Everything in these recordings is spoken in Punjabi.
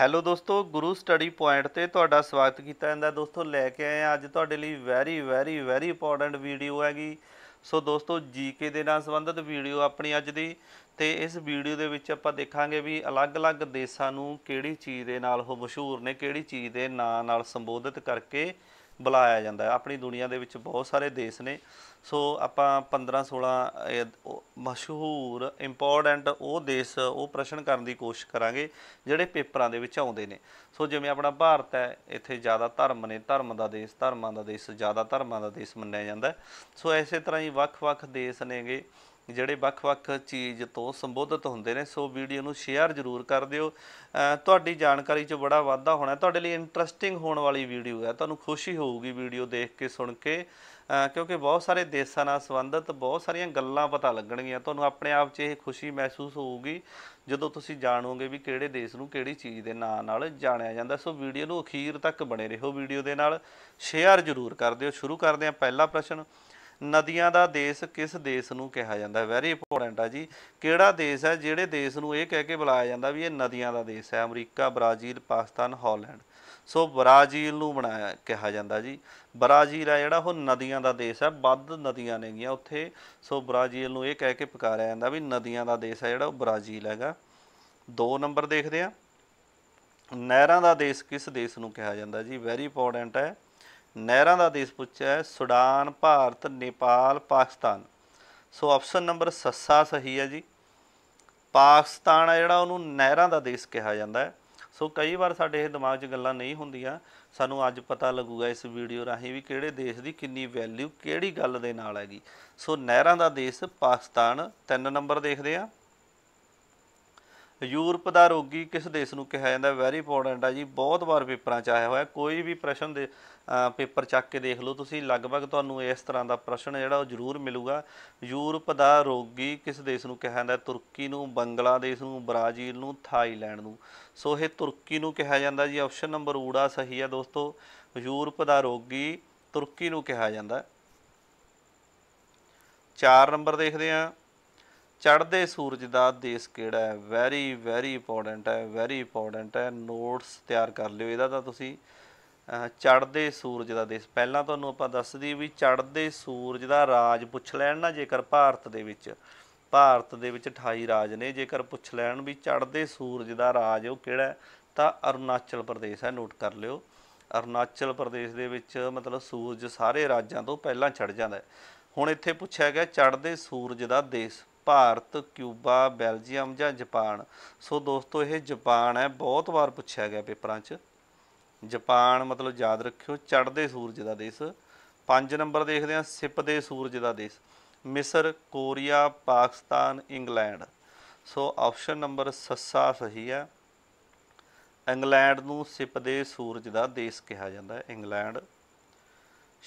ਹੈਲੋ ਦੋਸਤੋ ਗੁਰੂ ਸਟੱਡੀ ਪੁਆਇੰਟ ਤੇ ਤੁਹਾਡਾ ਸਵਾਗਤ ਕੀਤਾ ਜਾਂਦਾ ਦੋਸਤੋ ਲੈ ਕੇ ਆਏ ਆ ਅੱਜ ਤੁਹਾਡੇ ਲਈ very very very important video ਹੈਗੀ ਸੋ ਦੋਸਤੋ ਜੀਕੇ ਦੇ ਨਾਲ ਸੰਬੰਧਿਤ ਵੀਡੀਓ ਆਪਣੀ ਅੱਜ ਦੀ ਤੇ ਇਸ ਵੀਡੀਓ ਦੇ ਵਿੱਚ ਆਪਾਂ ਦੇਖਾਂਗੇ ਵੀ ਅਲੱਗ-ਅਲੱਗ ਦੇਸ਼ਾਂ ਨੂੰ ਕਿਹੜੀ ਚੀਜ਼ ਦੇ ਨਾਲ ਉਹ ਮਸ਼ਹੂਰ ਨੇ ਕਿਹੜੀ ਚੀਜ਼ ਦੇ ਨਾਂ ਨਾਲ ਸੰਬੋਧਿਤ ਕਰਕੇ ਬੁਲਾਇਆ ਜਾਂਦਾ ਹੈ ਆਪਣੀ ਦੁਨੀਆ ਦੇ ਵਿੱਚ ਬਹੁਤ ਸਾਰੇ ਦੇਸ਼ ਨੇ ਸੋ ਆਪਾਂ 15 16 ਮਸ਼ਹੂਰ ਇੰਪੋਰਟੈਂਟ ਉਹ ਦੇਸ਼ ਉਹ ਪ੍ਰਸ਼ਨ ਕਰਨ ਦੀ ਕੋਸ਼ਿਸ਼ ਕਰਾਂਗੇ ਜਿਹੜੇ ਪੇਪਰਾਂ ਦੇ ਵਿੱਚ ਆਉਂਦੇ ਨੇ ਸੋ ਜਿਵੇਂ ਆਪਣਾ ਭਾਰਤ ਹੈ ਇੱਥੇ ਜ਼ਿਆਦਾ ਧਰਮ ਨੇ ਧਰਮ ਦਾ ਦੇਸ਼ ਧਰਮਾਂ ਦਾ ਦੇਸ਼ ਜ਼ਿਆਦਾ ਧਰਮਾਂ ਦਾ ਦੇਸ਼ ਮੰਨਿਆ ਜਾਂਦਾ ਸੋ ਐਸੇ ਤਰ੍ਹਾਂ ਹੀ ਵੱਖ-ਵੱਖ ਦੇਸ਼ ਨੇਗੇ ਜਿਹੜੇ ਵੱਖ-ਵੱਖ ਚੀਜ਼ ਤੋਂ ਸੰਬੋਧਿਤ ਹੁੰਦੇ ਨੇ ਸੋ ਵੀਡੀਓ ਨੂੰ ਸ਼ੇਅਰ ਜ਼ਰੂਰ ਕਰ ਦਿਓ ਤੁਹਾਡੀ ਜਾਣਕਾਰੀ 'ਚ ਬੜਾ ਵਾਧਾ ਹੋਣਾ ਤੁਹਾਡੇ ਲਈ ਇੰਟਰਸਟਿੰਗ ਹੋਣ ਵਾਲੀ ਵੀਡੀਓ ਹੈ ਤੁਹਾਨੂੰ ਖੁਸ਼ੀ ਹੋਊਗੀ ਵੀਡੀਓ ਦੇਖ ਕੇ ਸੁਣ ਕੇ ਕਿਉਂਕਿ ਬਹੁਤ ਸਾਰੇ ਦੇਸ਼ਾਂ ਨਾਲ ਸੰਬੰਧਿਤ ਬਹੁਤ ਸਾਰੀਆਂ ਗੱਲਾਂ ਪਤਾ ਲੱਗਣਗੀਆਂ ਤੁਹਾਨੂੰ ਆਪਣੇ ਆਪ 'ਚ ਇਹ ਖੁਸ਼ੀ ਮਹਿਸੂਸ ਹੋਊਗੀ ਜਦੋਂ ਤੁਸੀਂ ਜਾਣੋਗੇ ਵੀ ਕਿਹੜੇ ਦੇਸ਼ ਨੂੰ ਕਿਹੜੀ ਚੀਜ਼ ਦੇ ਨਾਂ ਨਾਲ ਜਾਣਿਆ ਜਾਂਦਾ ਸੋ ਵੀਡੀਓ ਨੂੰ ਅਖੀਰ ਤੱਕ ਬਣੇ ਰਹੋ ਵੀਡੀਓ ਦੇ ਨਾਲ ਸ਼ੇਅਰ ਜ਼ਰੂਰ ਕਰ ਦਿਓ ਸ਼ੁਰੂ ਕਰਦੇ ਹਾਂ ਪਹਿਲਾ ਪ੍ਰਸ਼ਨ ਨਦੀਆਂ ਦਾ ਦੇਸ਼ ਕਿਸ ਦੇਸ਼ ਨੂੰ ਕਿਹਾ ਜਾਂਦਾ ਹੈ ਵੈਰੀ ਇੰਪੋਰਟੈਂਟ ਆ ਜੀ ਕਿਹੜਾ ਦੇਸ਼ ਹੈ ਜਿਹੜੇ ਦੇਸ਼ ਨੂੰ ਇਹ ਕਹਿ ਕੇ ਬੁਲਾਇਆ ਜਾਂਦਾ ਵੀ ਇਹ ਨਦੀਆਂ ਦਾ ਦੇਸ਼ ਹੈ America Brazil Pakistan Holland so Brazil ਨੂੰ ਬਣਾਇਆ ਕਿਹਾ ਜਾਂਦਾ ਜੀ ਬ੍ਰਾਜ਼ੀਲ ਆ ਜਿਹੜਾ ਉਹ ਨਦੀਆਂ ਦਾ ਦੇਸ਼ ਹੈ ਵੱਧ ਨਦੀਆਂ ਨੇਗੀਆਂ ਉੱਥੇ ਸੋ ਬ੍ਰਾਜ਼ੀਲ ਨੂੰ ਇਹ ਕਹਿ ਕੇ ਪੁਕਾਰਿਆ ਜਾਂਦਾ ਵੀ ਨਦੀਆਂ ਦਾ ਦੇਸ਼ ਹੈ ਜਿਹੜਾ ਉਹ ਬ੍ਰਾਜ਼ੀਲ ਹੈਗਾ 2 ਨੰਬਰ ਦੇਖਦੇ ਆ ਨਹਿਰਾਂ ਦਾ ਦੇਸ਼ ਕਿਸ ਦੇਸ਼ ਨੂੰ ਕਿਹਾ ਜਾਂਦਾ ਜੀ ਵੈਰੀ ਇੰਪੋਰਟੈਂਟ ਹੈ ਨਹਿਰਾਂ ਦਾ ਦੇਸ਼ ਪੁੱਛਿਆ ਹੈ Sudan Bharat Nepal Pakistan so option number ਸੱਸਾ ਸਹੀ ਹੈ ਜੀ ਪਾਕਿਸਤਾਨ ਆ ਜਿਹੜਾ ਉਹਨੂੰ ਨਹਿਰਾਂ ਦਾ ਦੇਸ਼ ਕਿਹਾ ਜਾਂਦਾ ਹੈ ਸੋ ਕਈ ਵਾਰ ਸਾਡੇ ਇਹ ਦਿਮਾਗ 'ਚ ਗੱਲਾਂ ਨਹੀਂ ਹੁੰਦੀਆਂ ਸਾਨੂੰ ਅੱਜ ਪਤਾ ਲੱਗੂਗਾ ਇਸ ਵੀਡੀਓ ਰਾਹੀਂ ਵੀ ਕਿਹੜੇ ਦੇਸ਼ ਦੀ ਕਿੰਨੀ ਵੈਲਿਊ ਕਿਹੜੀ ਗੱਲ ਦੇ ਨਾਲ ਹੈਗੀ ਸੋ ਨਹਿਰਾਂ ਦਾ ਦੇਸ਼ ਪਾਕਿਸਤਾਨ 3 ਨੰਬਰ ਦੇਖਦੇ ਆ ਯੂਰਪ ਦਾ ਰੋਗੀ ਕਿਸ ਦੇਸ਼ ਨੂੰ ਕਿਹਾ ਜਾਂਦਾ ਵੈਰੀ ਇੰਪੋਰਟੈਂਟ ਆ ਜੀ ਬਹੁਤ ਵਾਰ ਪੇਪਰਾਂ 'ਚ ਆਇਆ ਹੋਇਆ ਕੋਈ ਵੀ ਪ੍ਰਸ਼ਨ ਦੇ ਪੇਪਰ ਚੱਕ ਕੇ ਦੇਖ ਲਓ ਤੁਸੀਂ ਲਗਭਗ ਤੁਹਾਨੂੰ ਇਸ ਤਰ੍ਹਾਂ ਦਾ ਪ੍ਰਸ਼ਨ ਜਿਹੜਾ ਉਹ ਜ਼ਰੂਰ ਮਿਲੂਗਾ ਯੂਰਪ ਦਾ ਰੋਗੀ ਕਿਸ ਦੇਸ਼ ਨੂੰ ਕਿਹਾ ਜਾਂਦਾ ਤੁਰਕੀ ਨੂੰ ਬੰਗਲਾਦੇਸ਼ ਨੂੰ ਬ੍ਰਾਜ਼ੀਲ ਨੂੰ ਥਾਈਲੈਂਡ ਨੂੰ ਸੋ ਇਹ ਤੁਰਕੀ ਨੂੰ ਕਿਹਾ ਜਾਂਦਾ ਜੀ ਆਪਸ਼ਨ ਨੰਬਰ ਊੜਾ ਸਹੀ ਆ ਦੋਸਤੋ ਯੂਰਪ ਦਾ ਰੋਗੀ ਤੁਰਕੀ ਨੂੰ ਕਿਹਾ ਜਾਂਦਾ 4 ਨੰਬਰ ਦੇਖਦੇ ਆਂ ਚੜਦੇ ਸੂਰਜ ਦਾ ਦੇਸ਼ ਕਿਹੜਾ ਹੈ ਵੈਰੀ ਵੈਰੀ ਇੰਪੋਰਟੈਂਟ ਹੈ ਵੈਰੀ ਇੰਪੋਰਟੈਂਟ ਹੈ ਨੋਟਸ ਤਿਆਰ ਕਰ ਲਿਓ ਇਹਦਾ ਤਾਂ ਤੁਸੀਂ ਚੜਦੇ ਸੂਰਜ ਦਾ ਦੇਸ਼ ਪਹਿਲਾਂ ਤੁਹਾਨੂੰ ਆਪਾਂ ਦੱਸ ਦਈਏ ਵੀ ਚੜਦੇ ਸੂਰਜ ਦਾ ਰਾਜ ਪੁੱਛ ਲੈਣ ਨਾ ਜੇਕਰ ਭਾਰਤ ਦੇ ਵਿੱਚ ਭਾਰਤ ਦੇ ਵਿੱਚ 28 ਰਾਜ ਨੇ ਜੇਕਰ ਪੁੱਛ ਲੈਣ ਵੀ ਚੜਦੇ ਸੂਰਜ ਦਾ ਰਾਜ ਉਹ ਕਿਹੜਾ ਤਾਂ ਅਰੁਣਾਚਲ ਪ੍ਰਦੇਸ਼ ਹੈ ਨੋਟ ਕਰ ਲਿਓ ਅਰੁਣਾਚਲ ਪ੍ਰਦੇਸ਼ ਦੇ ਵਿੱਚ ਮਤਲਬ ਸੂਰਜ ਸਾਰੇ ਰਾਜਾਂ ਤੋਂ ਪਹਿਲਾਂ ਚੜ ਜਾਂਦਾ ਹੁਣ ਇੱਥੇ ਪੁੱਛਿਆ ਗਿਆ ਚੜਦੇ ਸੂਰਜ ਦਾ ਦੇਸ਼ ਭਾਰਤ ਕਿਊਬਾ ਬੈਲਜੀਅਮ ਜਾਂ ਜਾਪਾਨ ਸੋ ਦੋਸਤੋ ਇਹ ਜਾਪਾਨ ਹੈ ਬਹੁਤ ਵਾਰ ਪੁੱਛਿਆ ਗਿਆ ਪੇਪਰਾਂ 'ਚ ਜਾਪਾਨ ਮਤਲਬ ਯਾਦ ਰੱਖਿਓ ਚੜ੍ਹਦੇ ਸੂਰਜ ਦਾ ਦੇਸ਼ 5 ਨੰਬਰ ਦੇਖਦੇ ਹਾਂ ਸਿੱਪਦੇ ਸੂਰਜ ਦਾ ਦੇਸ਼ ਮਿਸਰ Korea Pakistan England so option number ਸੱਸਾ ਸਹੀ ਹੈ ਇੰਗਲੈਂਡ ਨੂੰ ਸਿੱਪਦੇ ਸੂਰਜ ਦਾ ਦੇਸ਼ ਕਿਹਾ ਜਾਂਦਾ ਹੈ ਇੰਗਲੈਂਡ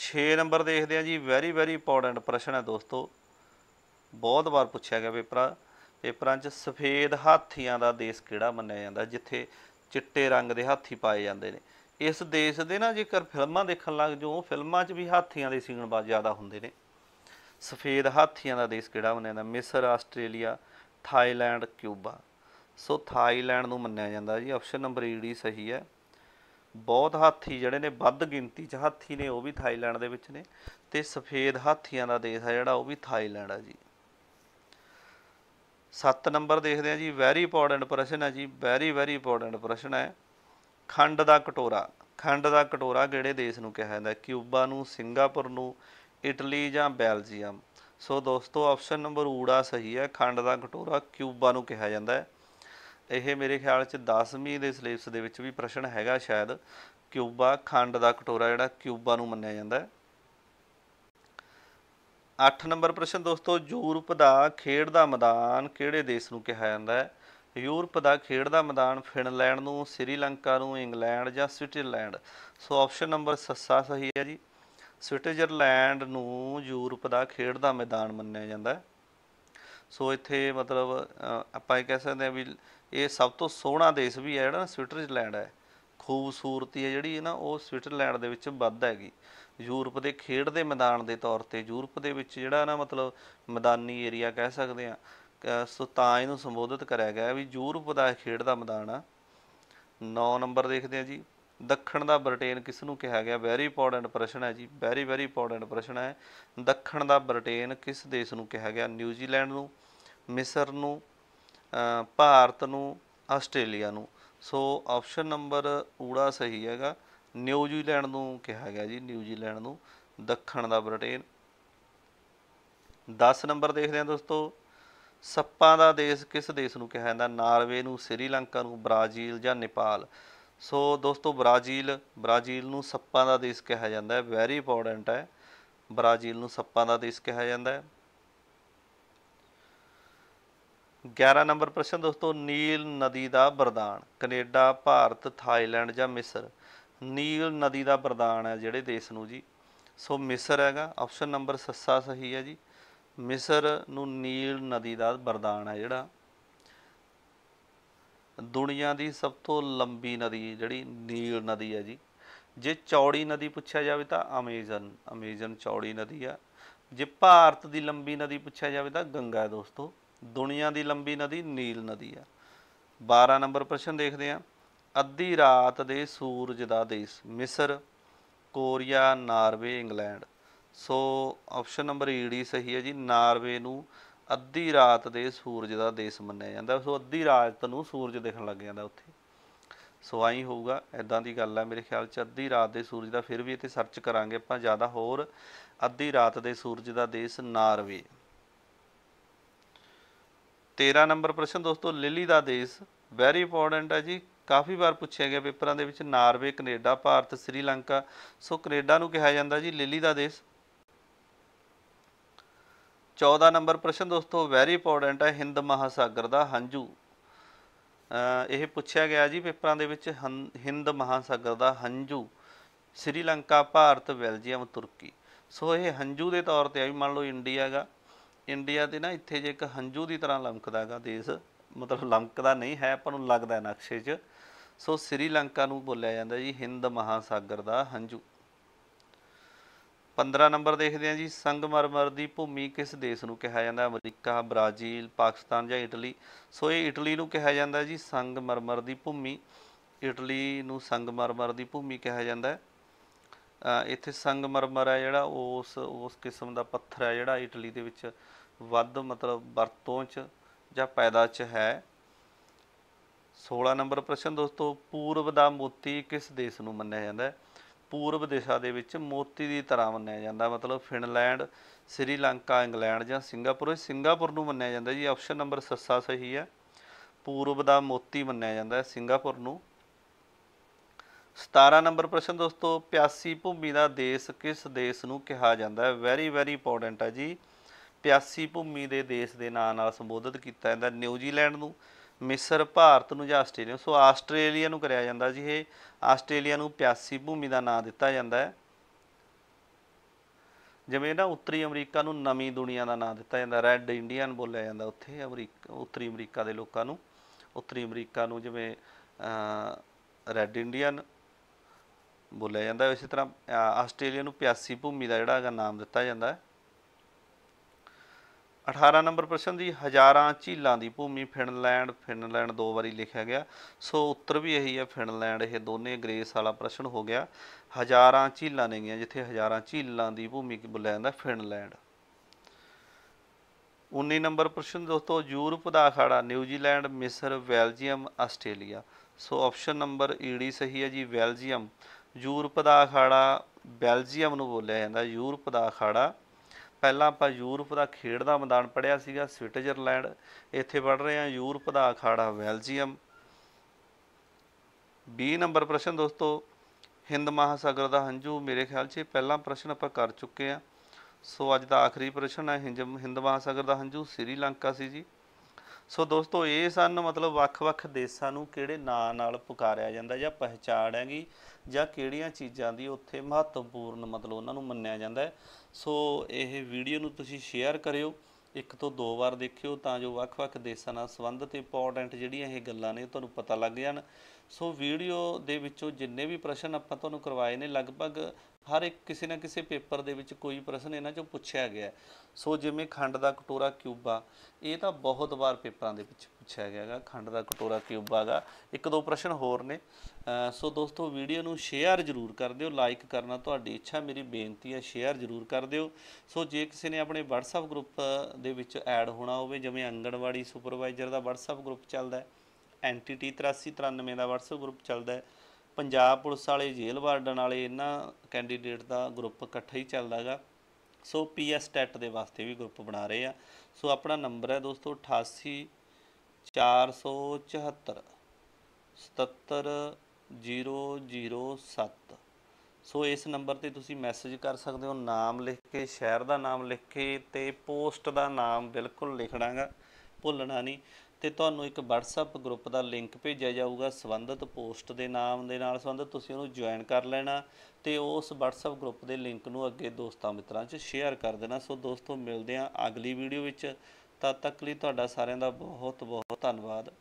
6 ਨੰਬਰ ਦੇਖਦੇ ਆ ਜੀ ਵੈਰੀ ਵੈਰੀ ਇੰਪੋਰਟੈਂਟ ਪ੍ਰਸ਼ਨ ਹੈ ਦੋਸਤੋ ਬਹੁਤ ਵਾਰ ਪੁੱਛਿਆ ਗਿਆ ਪੇਪਰਾਂ ਪੇਪਰਾਂ 'ਚ ਸਫੇਦ ਹਾਥੀਆਂ ਦਾ ਦੇਸ਼ ਕਿਹੜਾ ਮੰਨਿਆ ਜਾਂਦਾ ਜਿੱਥੇ ਚਿੱਟੇ ਰੰਗ ਦੇ ਹਾਥੀ ਪਾਏ ਜਾਂਦੇ ਨੇ ਇਸ ਦੇਸ਼ ਦੇ ਨਾ ਜੇਕਰ ਫਿਲਮਾਂ ਦੇਖਣ ਲੱਗ ਜੋ ਫਿਲਮਾਂ 'ਚ ਵੀ ਹਾਥੀਆਂ ਦੇ ਸੀਨ ਬਹੁਤ ਜ਼ਿਆਦਾ ਹੁੰਦੇ ਨੇ ਸਫੇਦ ਹਾਥੀਆਂ ਦਾ ਦੇਸ਼ ਕਿਹੜਾ ਮੰਨਿਆ ਜਾਂਦਾ ਮਿਸਰ Australia Thailand Cuba so Thailand ਨੂੰ ਮੰਨਿਆ ਜਾਂਦਾ ਜੀ ਆਪਸ਼ਨ ਨੰਬਰ ਈ ਡੀ ਸਹੀ ਹੈ ਬਹੁਤ ਹਾਥੀ ਜਿਹੜੇ ਨੇ ਵੱਧ ਗਿਣਤੀ 'ਚ ਹਾਥੀ ਨੇ ਉਹ ਵੀ ਥਾਈਲੈਂਡ ਦੇ ਵਿੱਚ ਨੇ ਤੇ ਸਫੇਦ ਹਾਥੀਆਂ ਦਾ ਦੇਸ਼ ਹੈ ਜਿਹੜਾ ਉਹ ਵੀ ਥਾਈਲੈਂਡ ਆ ਜੀ 7 ਨੰਬਰ ਦੇਖਦੇ ਆ ਜੀ ਵੈਰੀ ਇੰਪੋਰਟੈਂਟ ਪ੍ਰਸ਼ਨ ਹੈ ਜੀ ਵੈਰੀ ਵੈਰੀ ਇੰਪੋਰਟੈਂਟ ਪ੍ਰਸ਼ਨ ਹੈ ਖੰਡ ਦਾ ਕਟੋਰਾ ਖੰਡ ਦਾ ਕਟੋਰਾ ਕਿਹੜੇ ਦੇਸ਼ ਨੂੰ ਕਿਹਾ ਜਾਂਦਾ ਕਿਊਬਾ ਨੂੰ ਸਿੰਗਾਪੁਰ ਨੂੰ ਇਟਲੀ ਜਾਂ ਬੈਲਜੀਅਮ ਸੋ ਦੋਸਤੋ ਆਪਸ਼ਨ ਨੰਬਰ ਊੜਾ ਸਹੀ ਹੈ ਖੰਡ ਦਾ ਕਟੋਰਾ ਕਿਊਬਾ ਨੂੰ ਕਿਹਾ ਜਾਂਦਾ ਹੈ ਇਹ ਮੇਰੇ ਖਿਆਲ 'ਚ 10ਵੀਂ ਦੇ ਸਿਲੇਬਸ ਦੇ ਵਿੱਚ ਵੀ ਪ੍ਰਸ਼ਨ ਹੈਗਾ ਸ਼ਾਇਦ ਕਿਊਬਾ ਖੰਡ ਦਾ ਕਟੋਰਾ ਜਿਹੜਾ ਕਿਊਬਾ ਨੂੰ ਮੰਨਿਆ ਜਾਂਦਾ ਹੈ 8 ਨੰਬਰ ਪ੍ਰਸ਼ਨ ਦੋਸਤੋ ਯੂਰਪ ਦਾ ਖੇਡ ਦਾ ਮੈਦਾਨ ਕਿਹੜੇ ਦੇਸ਼ ਨੂੰ ਕਿਹਾ ਜਾਂਦਾ ਹੈ ਯੂਰਪ ਦਾ ਖੇਡ ਦਾ ਮੈਦਾਨ ਫਿਨਲੈਂਡ ਨੂੰ ਸ੍ਰੀਲੰਕਾ ਨੂੰ ਇੰਗਲੈਂਡ ਜਾਂ ਸਵਿਟਜ਼ਰਲੈਂਡ ਸੋ ਆਪਸ਼ਨ ਨੰਬਰ 7 ਸਹੀ ਹੈ ਜੀ ਸਵਿਟਜ਼ਰਲੈਂਡ ਨੂੰ ਯੂਰਪ ਦਾ ਖੇਡ ਦਾ ਮੈਦਾਨ ਮੰਨਿਆ ਜਾਂਦਾ ਹੈ ਸੋ ਇੱਥੇ ਮਤਲਬ ਆਪਾਂ ਇਹ ਕਹਿ ਸਕਦੇ ਹਾਂ ਵੀ ਇਹ ਸਭ ਤੋਂ ਸੋਹਣਾ ਦੇਸ਼ ਵੀ ਹੈ ਜਿਹੜਾ ਸਵਿਟਜ਼ਰਲੈਂਡ ਹੈ ਖੂਬਸੂਰਤੀ ਹੈ ਜਿਹੜੀ ਨਾ ਉਹ ਸਵਿਟਜ਼ਰਲੈਂਡ ਦੇ ਵਿੱਚ ਵੱਧ ਹੈਗੀ ਯੂਰਪ ਦੇ ਖੇਡ ਦੇ ਮੈਦਾਨ ਦੇ ਤੌਰ ਤੇ ਯੂਰਪ ਦੇ ਵਿੱਚ ਜਿਹੜਾ ਨਾ ਮਤਲਬ ਮੈਦਾਨੀ ਏਰੀਆ ਕਹਿ ਸਕਦੇ ਆ ਸੋ ਤਾਂ ਇਹਨੂੰ ਸੰਬੋਧਿਤ ਕਰਿਆ ਗਿਆ ਵੀ ਯੂਰਪ ਦਾ ਖੇਡ ਦਾ ਮੈਦਾਨ ਆ 9 ਨੰਬਰ ਦੇਖਦੇ ਆ ਜੀ ਦੱਖਣ ਦਾ ਬ੍ਰਿਟੇਨ ਕਿਸ ਨੂੰ ਕਿਹਾ ਗਿਆ ਵੈਰੀ ਇੰਪੋਰਟੈਂਟ ਪ੍ਰਸ਼ਨ ਹੈ ਜੀ ਵੈਰੀ ਵੈਰੀ ਇੰਪੋਰਟੈਂਟ ਪ੍ਰਸ਼ਨ ਹੈ ਦੱਖਣ ਦਾ ਬ੍ਰਿਟੇਨ ਕਿਸ ਦੇਸ਼ ਨੂੰ ਕਿਹਾ ਗਿਆ ਨਿਊਜ਼ੀਲੈਂਡ ਨੂੰ ਮਿਸਰ ਨੂੰ ਭਾਰਤ ਨੂੰ ਆਸਟ੍ਰੇਲੀਆ ਨੂੰ ਸੋ ਆਪਸ਼ਨ ਨੰਬਰ ਊੜਾ ਸਹੀ ਹੈਗਾ ਨਿਊਜ਼ੀਲੈਂਡ ਨੂੰ ਕਿਹਾ ਗਿਆ ਜੀ ਨਿਊਜ਼ੀਲੈਂਡ ਨੂੰ ਦੱਖਣ ਦਾ ਬ੍ਰਿਟੇਨ 10 ਨੰਬਰ ਦੇਖਦੇ ਹਾਂ ਦੋਸਤੋ ਸੱਪਾਂ ਦਾ ਦੇਸ਼ ਕਿਸ ਦੇਸ਼ ਨੂੰ ਕਿਹਾ ਜਾਂਦਾ ਨਾਰਵੇ ਨੂੰ ਸ੍ਰੀਲੰਕਾ ਨੂੰ ਬ੍ਰਾਜ਼ੀਲ ਜਾਂ ਨੇਪਾਲ ਸੋ ਦੋਸਤੋ ਬ੍ਰਾਜ਼ੀਲ ਬ੍ਰਾਜ਼ੀਲ ਨੂੰ ਸੱਪਾਂ ਦਾ ਦੇਸ਼ ਕਿਹਾ ਜਾਂਦਾ ਹੈ ਵੈਰੀ ਇੰਪੋਰਟੈਂਟ ਹੈ ਬ੍ਰਾਜ਼ੀਲ ਨੂੰ ਸੱਪਾਂ ਦਾ ਦੇਸ਼ ਕਿਹਾ ਜਾਂਦਾ ਹੈ 11 ਨੰਬਰ ਪ੍ਰਸ਼ਨ ਦੋਸਤੋ ਨੀਲ ਨਦੀ ਦਾ ਵਰਦਾਨ ਕੈਨੇਡਾ ਭਾਰਤ ਥਾਈਲੈਂਡ ਜਾਂ ਮਿਸਰ ਨੀਲ ਨਦੀ ਦਾ ਵਰਦਾਨ ਹੈ ਜਿਹੜੇ ਦੇਸ਼ ਨੂੰ ਜੀ ਸੋ ਮਿਸਰ ਹੈਗਾ ਆਪਸ਼ਨ ਨੰਬਰ ਸੱਸਾ ਸਹੀ ਹੈ ਜੀ ਮਿਸਰ ਨੂੰ ਨੀਲ ਨਦੀ ਦਾ ਵਰਦਾਨ ਹੈ ਜਿਹੜਾ ਦੁਨੀਆ ਦੀ ਸਭ ਤੋਂ ਲੰਬੀ ਨਦੀ ਜਿਹੜੀ ਨੀਲ ਨਦੀ ਹੈ ਜੀ ਜੇ ਚੌੜੀ ਨਦੀ ਪੁੱਛਿਆ ਜਾਵੇ ਤਾਂ ਅਮੇਜ਼ਨ ਅਮੇਜ਼ਨ ਚੌੜੀ ਨਦੀ ਆ ਜੇ ਭਾਰਤ ਦੀ ਲੰਬੀ ਨਦੀ ਪੁੱਛਿਆ ਜਾਵੇ ਤਾਂ ਗੰਗਾ ਹੈ ਦੋਸਤੋ ਦੁਨੀਆ ਦੀ ਲੰਬੀ ਨਦੀ ਨੀਲ ਨਦੀ ਆ 12 ਨੰਬਰ ਪ੍ਰਸ਼ਨ ਦੇਖਦੇ ਆ ਅੱਧੀ ਰਾਤ ਦੇ ਸੂਰਜ ਦਾ ਦੇਸ਼ ਮਿਸਰ Korea Norway England so option number E D ਸਹੀ ਹੈ ਜੀ ਨਾਰਵੇ ਨੂੰ ਅੱਧੀ ਰਾਤ ਦੇ ਸੂਰਜ ਦਾ ਦੇਸ਼ ਮੰਨਿਆ ਜਾਂਦਾ ਸੋ ਅੱਧੀ ਰਾਤ ਨੂੰ ਸੂਰਜ ਦਿਖਣ ਲੱਗ ਜਾਂਦਾ ਉੱਥੇ ਸੋ ਆਈ ਹੋਊਗਾ ਐਦਾਂ ਦੀ ਗੱਲ ਹੈ ਮੇਰੇ ਖਿਆਲ ਚ ਅੱਧੀ ਰਾਤ ਦੇ ਸੂਰਜ ਦਾ ਫਿਰ ਵੀ ਇੱਥੇ ਸਰਚ ਕਰਾਂਗੇ ਆਪਾਂ ਜ਼ਿਆਦਾ ਹੋਰ ਅੱਧੀ ਰਾਤ ਦੇ ਸੂਰਜ ਦਾ ਦੇਸ਼ ਨਾਰਵੇ 13 ਨੰਬਰ ਪ੍ਰਸ਼ਨ ਦੋਸਤੋ ਲਿਲੀ ਦਾ ਦੇਸ਼ ਵੈਰੀ ਇੰਪੋਰਟੈਂਟ ਹੈ ਜੀ ਕਾਫੀ ਵਾਰ ਪੁੱਛਿਆ ਗਿਆ ਪੇਪਰਾਂ ਦੇ ਵਿੱਚ Norway Canada Bharat Sri Lanka so Canada ਨੂੰ ਕਿਹਾ ਜਾਂਦਾ ਜੀ ਲਿਲੀ ਦਾ ਦੇਸ਼ 14 ਨੰਬਰ ਪ੍ਰਸ਼ਨ ਦੋਸਤੋ ਵੈਰੀ ਇੰਪੋਰਟੈਂਟ ਹੈ ਹਿੰਦ ਮਹਾਸਾਗਰ ਦਾ ਹੰਝੂ ਇਹ ਪੁੱਛਿਆ ਗਿਆ ਜੀ ਪੇਪਰਾਂ ਦੇ ਵਿੱਚ ਹਿੰਦ ਮਹਾਸਾਗਰ ਦਾ ਹੰਝੂ ਸ੍ਰੀਲੰਕਾ ਭਾਰਤ ਬੈਲਜੀਅਮ ਤੁਰਕੀ ਸੋ ਇਹ ਹੰਝੂ ਦੇ ਤੌਰ ਤੇ ਆ ਵੀ ਮੰਨ ਲਓ ਇੰਡੀਆ ਹੈਗਾ ਇੰਡੀਆ ਦੇ ਨਾ ਇੱਥੇ ਜੇ ਇੱਕ ਹੰਝੂ ਦੀ ਤਰ੍ਹਾਂ ਲਮਕਦਾਗਾ ਦੇਸ਼ ਮਤਲਬ ਲਮਕਦਾ ਨਹੀਂ ਹੈ ਆਪਾਂ ਨੂੰ ਲੱਗਦਾ ਨਕਸ਼ੇ 'ਚ ਸੋ ਸ੍ਰੀਲੰਕਾ ਨੂੰ ਬੋਲਿਆ ਜਾਂਦਾ ਜੀ ਹਿੰਦ ਮਹਾਸਾਗਰ ਦਾ ਹੰਝੂ 15 ਨੰਬਰ ਦੇਖਦੇ ਹਾਂ ਜੀ ਸੰਗਮਰਮਰ ਦੀ ਭੂਮੀ ਕਿਸ ਦੇਸ਼ ਨੂੰ ਕਿਹਾ ਜਾਂਦਾ ਅਮਰੀਕਾ ਬ੍ਰਾਜ਼ੀਲ ਪਾਕਿਸਤਾਨ ਜਾਂ ਇਟਲੀ ਸੋ ਇਹ ਇਟਲੀ ਨੂੰ ਕਿਹਾ ਜਾਂਦਾ ਜੀ ਸੰਗਮਰਮਰ ਦੀ ਭੂਮੀ ਇਟਲੀ ਨੂੰ ਸੰਗਮਰਮਰ ਦੀ ਭੂਮੀ ਕਿਹਾ ਜਾਂਦਾ ਹੈ ਇੱਥੇ ਸੰਗਮਰਮਰ ਹੈ ਜਿਹੜਾ ਉਸ ਉਸ ਕਿਸਮ ਦਾ ਪੱਥਰ ਹੈ ਜਿਹੜਾ ਇਟਲੀ ਦੇ ਵਿੱਚ ਵੱਧ ਮਤਲਬ ਵਰਤੋਂ 'ਚ ਜਾਂ ਪੈਦਾ 'ਚ ਹੈ 16 ਨੰਬਰ ਪ੍ਰਸ਼ਨ ਦੋਸਤੋ ਪੂਰਬ ਦਾ ਮੋਤੀ ਕਿਸ ਦੇਸ਼ ਨੂੰ ਮੰਨਿਆ ਜਾਂਦਾ ਹੈ ਪੂਰਬ ਦਿਸ਼ਾ ਦੇ ਵਿੱਚ ਮੋਤੀ ਦੀ ਤਰ੍ਹਾਂ ਮੰਨਿਆ ਜਾਂਦਾ ਮਤਲਬ ਫਿਨਲੈਂਡ ਸ੍ਰੀਲੰਕਾ ਇੰਗਲੈਂਡ ਜਾਂ ਸਿੰਗਾਪੁਰ ਇਹ ਸਿੰਗਾਪੁਰ ਨੂੰ ਮੰਨਿਆ ਜਾਂਦਾ ਜੀ ਆਪਸ਼ਨ ਨੰਬਰ 7 ਸਹੀ ਹੈ ਪੂਰਬ ਦਾ ਮੋਤੀ ਮੰਨਿਆ ਜਾਂਦਾ ਹੈ ਸਿੰਗਾਪੁਰ ਨੂੰ 17 ਨੰਬਰ ਪ੍ਰਸ਼ਨ ਦੋਸਤੋ ਪਿਆਸੀ ਭੂਮੀ ਦਾ ਦੇਸ਼ ਕਿਸ ਦੇਸ਼ ਨੂੰ ਕਿਹਾ ਜਾਂਦਾ ਹੈ ਵੈਰੀ ਵੈਰੀ ਇੰਪੋਰਟੈਂਟ ਹੈ ਜੀ ਪਿਆਸੀ ਭੂਮੀ ਦੇ ਦੇਸ਼ ਦੇ ਨਾਂ ਨਾਲ ਸੰਬੋਧਿਤ ਕੀਤਾ ਜਾਂਦਾ ਨਿਊਜ਼ੀਲੈਂਡ ਨੂੰ ਮਿਸਰ ਭਾਰਤ ਨੂੰ ਜਾਂ ਆਸਟ੍ਰੇਲੀਆ ਸੋ ਆਸਟ੍ਰੇਲੀਆ ਨੂੰ ਕਰਿਆ ਜਾਂਦਾ ਜੀ ਇਹ ਆਸਟ੍ਰੇਲੀਆ ਨੂੰ ਪਿਆਸੀ ਭੂਮੀ ਦਾ ਨਾਂ ਦਿੱਤਾ ਜਾਂਦਾ ਹੈ ਜਿਵੇਂ ਨਾ ਉੱਤਰੀ ਅਮਰੀਕਾ ਨੂੰ ਨਵੀਂ ਦੁਨੀਆ ਦਾ ਨਾਂ ਦਿੱਤਾ ਜਾਂਦਾ ਰੈੱਡ ਇੰਡੀਅਨ ਬੋਲਿਆ ਜਾਂਦਾ ਉੱਥੇ ਅਮਰੀਕਾ ਉੱਤਰੀ ਅਮਰੀਕਾ ਦੇ ਲੋਕਾਂ ਨੂੰ ਉੱਤਰੀ ਅਮਰੀਕਾ ਨੂੰ ਜਿਵੇਂ ਰੈੱਡ ਇੰਡੀਅਨ ਬੋਲਿਆ ਜਾਂਦਾ ਇਸੇ ਤਰ੍ਹਾਂ ਆਸਟ੍ਰੇਲੀਆ ਨੂੰ ਪਿਆਸੀ ਭੂਮੀ ਦਾ ਜਿਹੜਾ ਹੈਗਾ ਨਾਮ ਦਿੱਤਾ ਜਾਂਦਾ ਹੈ 18 ਨੰਬਰ ਪ੍ਰਸ਼ਨ ਦੀ ਹਜ਼ਾਰਾਂ ਝੀਲਾਂ ਦੀ ਭੂਮੀ ਫਿਨਲੈਂਡ ਫਿਨਲੈਂਡ ਦੋ ਵਾਰੀ ਲਿਖਿਆ ਗਿਆ ਸੋ ਉੱਤਰ ਵੀ ਇਹੀ ਹੈ ਫਿਨਲੈਂਡ ਇਹ ਦੋਨੇ ਗ੍ਰੇਸ ਵਾਲਾ ਪ੍ਰਸ਼ਨ ਹੋ ਗਿਆ ਹਜ਼ਾਰਾਂ ਝੀਲਾਂ ਗਿਆ ਜਿੱਥੇ ਹਜ਼ਾਰਾਂ ਝੀਲਾਂ ਦੀ ਭੂਮੀ ਕਿ ਬੋਲਿਆ ਜਾਂਦਾ ਫਿਨਲੈਂਡ 19 ਨੰਬਰ ਪ੍ਰਸ਼ਨ ਦੋਸਤੋ ਯੂਰਪ ਦਾ ਅਖਾੜਾ ਨਿਊਜ਼ੀਲੈਂਡ ਮਿਸਰ Belgium Australia so option number D ਸਹੀ ਹੈ ਜੀ ਬੈਲਜੀਅਮ ਯੂਰਪ ਦਾ ਅਖਾੜਾ ਬੈਲਜੀਅਮ ਨੂੰ ਬੋਲਿਆ ਜਾਂਦਾ ਯੂਰਪ ਦਾ ਅਖਾੜਾ ਪਹਿਲਾਂ ਆਪਾਂ ਯੂਰਪ ਦਾ ਖੇਡ ਦਾ ਮੈਦਾਨ ਪੜਿਆ ਸੀਗਾ ਸਵਿਟਜ਼ਰਲੈਂਡ ਇੱਥੇ ਪੜ ਰਹੇ ਹਾਂ ਯੂਰਪ ਦਾ ਅਖਾੜਾ ਬੈਲਜੀਅਮ 20 ਨੰਬਰ ਪ੍ਰਸ਼ਨ ਦੋਸਤੋ ਹਿੰਦ ਮਹਾਸਾਗਰ ਦਾ ਹੰਝੂ ਮੇਰੇ ਖਿਆਲ 'ਚ ਪਹਿਲਾ ਪ੍ਰਸ਼ਨ ਆਪਾਂ ਕਰ ਚੁੱਕੇ ਆ ਸੋ ਅੱਜ ਦਾ ਆਖਰੀ ਪ੍ਰਸ਼ਨ ਹੈ ਹਿੰਦ ਮਹਾਸਾਗਰ ਦਾ ਹੰਝੂ ਸ੍ਰੀਲੰਕਾ ਸੀ ਜੀ ਸੋ ਦੋਸਤੋ ਇਹ ਸਨ ਮਤਲਬ ਵੱਖ-ਵੱਖ ਦੇਸ਼ਾਂ ਨੂੰ ਕਿਹੜੇ ਨਾਂ ਨਾਲ ਪੁਕਾਰਿਆ ਜਾਂਦਾ ਜਾਂ ਪਹਿਚਾਣ ਹੈਗੀ ਜਾਂ ਕਿਹੜੀਆਂ ਚੀਜ਼ਾਂ ਦੀ ਉੱਥੇ ਮਹੱਤਵਪੂਰਨ ਮਤਲਬ ਉਹਨਾਂ ਨੂੰ ਮੰਨਿਆ ਜਾਂਦਾ ਸੋ ਇਹ ਵੀਡੀਓ ਨੂੰ ਤੁਸੀਂ ਸ਼ੇਅਰ ਕਰਿਓ ਇੱਕ ਤੋਂ ਦੋ ਵਾਰ ਦੇਖਿਓ ਤਾਂ ਜੋ ਵੱਖ-ਵੱਖ ਦੇਸ਼ਾਂ ਨਾਲ ਸੰਬੰਧਿਤ ਇੰਪੋਰਟੈਂਟ ਜਿਹੜੀਆਂ ਇਹ ਗੱਲਾਂ ਨੇ ਤੁਹਾਨੂੰ ਪਤਾ ਲੱਗ ਜਾਣ ਸੋ ਵੀਡੀਓ ਦੇ ਵਿੱਚੋਂ ਜਿੰਨੇ ਵੀ ਪ੍ਰਸ਼ਨ ਆਪਾਂ ਤੁਹਾਨੂੰ ਕਰਵਾਏ ਨੇ ਲਗਭਗ ਹਰ ਇੱਕ ਕਿਸੇ ਨਾ ਕਿਸੇ ਪੇਪਰ ਦੇ ਵਿੱਚ ਕੋਈ ਪ੍ਰਸ਼ਨ ਇਹਨਾਂ ਚੋਂ ਪੁੱਛਿਆ ਗਿਆ ਸੋ ਜਿਵੇਂ ਖੰਡ ਦਾ ਕਟੋਰਾ ਕਿਊਬਾ ਇਹ ਤਾਂ ਬਹੁਤ ਵਾਰ ਪੇਪਰਾਂ ਦੇ ਵਿੱਚ ਪੁੱਛਿਆ ਗਿਆਗਾ ਖੰਡ ਦਾ ਕਟੋਰਾ ਕਿਊਬਾ ਦਾ ਇੱਕ ਦੋ ਪ੍ਰਸ਼ਨ ਹੋਰ ਨੇ ਸੋ ਦੋਸਤੋ ਵੀਡੀਓ ਨੂੰ ਸ਼ੇਅਰ ਜ਼ਰੂਰ ਕਰ ਦਿਓ ਲਾਈਕ ਕਰਨਾ ਤੁਹਾਡੀ ਇੱਛਾ ਮੇਰੀ ਬੇਨਤੀ ਹੈ ਸ਼ੇਅਰ ਜ਼ਰੂਰ ਕਰ ਦਿਓ ਸੋ ਜੇ ਕਿਸੇ ਨੇ ਆਪਣੇ WhatsApp ਗਰੁੱਪ ਦੇ ਵਿੱਚ ਐਡ ਹੋਣਾ ਹੋਵੇ ਜਿਵੇਂ ਅੰਗਣਵਾੜੀ ਸੁਪਰਵਾਈਜ਼ਰ ਦਾ WhatsApp ਗਰੁੱਪ ਚੱਲਦਾ ਹੈ ਐਂਟੀਟੀ 8393 ਦਾ WhatsApp ਗਰੁੱਪ ਚੱਲਦਾ ਹੈ ਪੰਜਾਬ ਪੁਲਿਸ ਵਾਲੇ ਜੇਲ੍ਹ ਵਾਰਡਨ ਵਾਲੇ ਇਹਨਾਂ ਕੈਂਡੀਡੇਟ ਦਾ ਗਰੁੱਪ ਇਕੱਠਾ ਹੀ ਚੱਲਦਾ ਹੈਗਾ ਸੋ ਪੀਐਸ ਟੈਟ ਦੇ ਵਾਸਤੇ ਵੀ ਗਰੁੱਪ ਬਣਾ ਰਹੇ ਆ ਸੋ ਆਪਣਾ ਨੰਬਰ ਹੈ ਦੋਸਤੋ 88 474 77007 ਸੋ ਇਸ ਨੰਬਰ ਤੇ ਤੁਸੀਂ ਮੈਸੇਜ ਕਰ ਸਕਦੇ ਹੋ ਨਾਮ ਲਿਖ ਕੇ ਸ਼ਹਿਰ ਦਾ ਨਾਮ ਲਿਖ ਕੇ ਤੇ ਪੋਸਟ ਦਾ ਨਾਮ ਬਿਲਕੁਲ ਲਿਖਣਾਗਾ ਭੁੱਲਣਾ ਨਹੀਂ ਤੇ ਤੁਹਾਨੂੰ ਇੱਕ WhatsApp ਗਰੁੱਪ ਦਾ ਲਿੰਕ ਭੇਜਿਆ ਜਾਊਗਾ ਸੰਬੰਧਿਤ ਪੋਸਟ ਦੇ ਨਾਮ ਦੇ ਨਾਲ ਸੰਬੰਧਿਤ ਤੁਸੀਂ ਉਹਨੂੰ ਜੁਆਇਨ ਕਰ ਲੈਣਾ ਤੇ ਉਸ WhatsApp ਗਰੁੱਪ ਦੇ ਲਿੰਕ ਨੂੰ ਅੱਗੇ ਦੋਸਤਾਂ ਮਿੱਤਰਾਂ 'ਚ ਸ਼ੇਅਰ ਕਰ ਦੇਣਾ ਸੋ ਦੋਸਤੋ ਮਿਲਦੇ ਆਂ ਅਗਲੀ ਵੀਡੀਓ ਵਿੱਚ ਤਦ ਤੱਕ ਲਈ ਤੁਹਾਡਾ ਸਾਰਿਆਂ ਦਾ ਬਹੁਤ ਬਹੁਤ ਧੰਨਵਾਦ